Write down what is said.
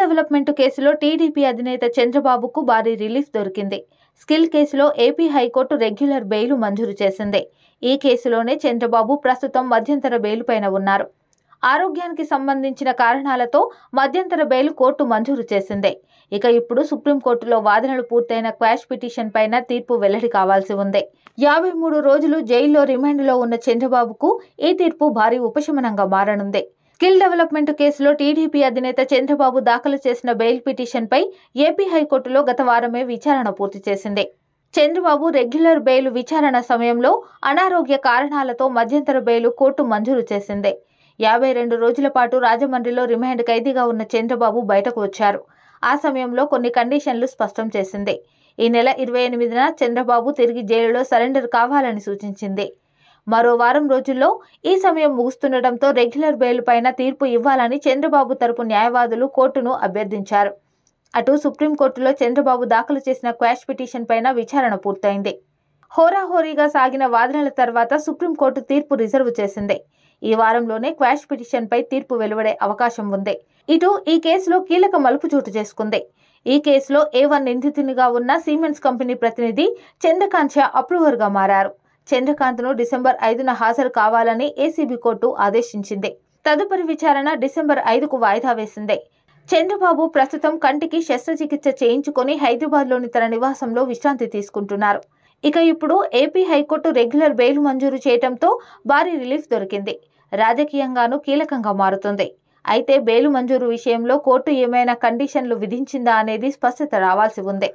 development కేసులో TDP అధినేత చంద్రబాబుకు భారీ రిలీఫ్ దొరికింది స్కిల్ కేసులో ఏపీ హైకోర్టు రెగ్యులర్ బెయిల్ మంజూరు చేసింది ఈ కేసులోనే చంద్రబాబు ప్రస్తుతం మధ్యంతర బెయిల్ పైన ఉన్నారు ఆరోగ్యానికి సంబంధించిన కారణాలతో మధ్యంతర బెయిల్ కోర్టు మంజూరు చేసింది ఇక ఇప్పుడు సుప్రీంకోర్టులో వాదనలు పూర్తయిన క్వాష్ పిటిషన్ పైన తీర్పు వెల్లడి కావాల్సి ఉంది యాభై మూడు రోజులు జైల్లో రిమాండ్లో ఉన్న చంద్రబాబుకు ఈ తీర్పు భారీ ఉపశమనంగా మారనుంది స్కిల్ డెవలప్మెంట్ కేసులో టీడీపీ అధినేత చంద్రబాబు దాఖలు చేసిన బెయిల్ పిటిషన్పై ఏపీ హైకోర్టులో గత వారమే విచారణ పూర్తి చేసింది చంద్రబాబు రెగ్యులర్ బెయిల్ విచారణ సమయంలో అనారోగ్య కారణాలతో మధ్యంతర బెయిల్ కోర్టు మంజూరు చేసింది యాభై రెండు రోజుల పాటు రాజమండ్రిలో రిమాండ్ ఖైదీగా ఉన్న చంద్రబాబు బయటకు వచ్చారు ఆ సమయంలో కొన్ని కండిషన్లు స్పష్టం చేసింది ఈ నెల ఇరవై ఎనిమిదిన చంద్రబాబు తిరిగి జైలులో సరెండర్ కావాలని సూచించింది మరో వారం రోజుల్లో ఈ సమయం ముగుస్తుండటంతో రెగ్యులర్ బెయిల్ పైన తీర్పు ఇవ్వాలని చంద్రబాబు తరపు న్యాయవాదులు కోర్టును అభ్యర్థించారు అటు సుప్రీంకోర్టులో చంద్రబాబు దాఖలు చేసిన క్వాష్ పిటిషన్ పైన విచారణ పూర్తయింది హోరాహోరీగా సాగిన వాదనల తర్వాత సుప్రీంకోర్టు తీర్పు రిజర్వ్ చేసింది ఈ వారంలోనే క్వాష్ పిటిషన్పై తీర్పు వెలువడే అవకాశం ఉంది ఇటు ఈ కేసులో కీలక మలుపు చోటు చేసుకుంది ఈ కేసులో ఏ వన్ నిందితునిగా ఉన్న సిమెంట్స్ కంపెనీ ప్రతినిధి చంద్రకాంక్ష అప్రూవర్గా మారారు చంద్రకాంత్ను డిసెంబర్ ఐదున హాజరు కావాలని ఏసీబీ కోర్టు ఆదేశించింది తదుపరి విచారణ డిసెంబర్ ఐదుకు వాయిదా వేసింది చంద్రబాబు ప్రస్తుతం కంటికి శస్త్రచికిత్స చేయించుకుని హైదరాబాద్లోని తన నివాసంలో విశ్రాంతి తీసుకుంటున్నారు ఇక ఇప్పుడు ఏపీ హైకోర్టు రెగ్యులర్ బెయిల్ మంజూరు చేయడంతో భారీ రిలీఫ్ దొరికింది రాజకీయంగానూ కీలకంగా మారుతుంది అయితే బెయిల్ మంజూరు విషయంలో కోర్టు ఏమైనా కండిషన్లు విధించిందా అనేది స్పష్టత రావాల్సి ఉంది